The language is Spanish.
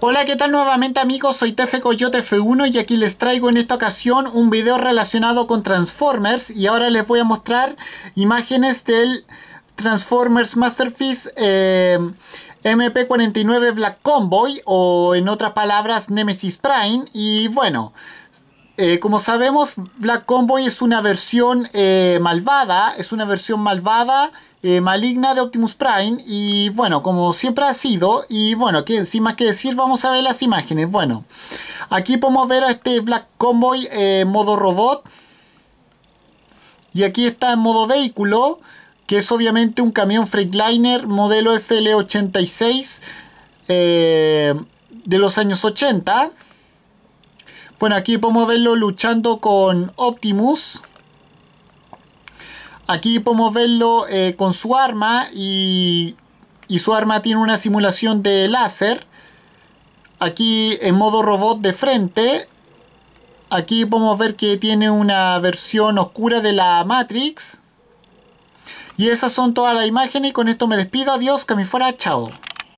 Hola, ¿qué tal nuevamente amigos? Soy Tefe Coyote F1 y aquí les traigo en esta ocasión un video relacionado con Transformers y ahora les voy a mostrar imágenes del Transformers Masterpiece eh, MP49 Black Convoy o en otras palabras Nemesis Prime y bueno... Eh, como sabemos, Black Convoy es una versión eh, malvada, es una versión malvada, eh, maligna de Optimus Prime y bueno, como siempre ha sido y bueno, aquí sin más que decir vamos a ver las imágenes. Bueno, aquí podemos ver a este Black Convoy modo robot y aquí está en modo vehículo que es obviamente un camión Freightliner modelo FL86 de los años 80 bueno, aquí podemos verlo luchando con Optimus. Aquí podemos verlo eh, con su arma y, su arma tiene una simulación de láser. Aquí en modo robot de frente. Aquí podemos ver que tiene una versión oscura de la Matrix. Y esas son todas las imágenes y con esto me despido. Adiós, que me fuera, chao.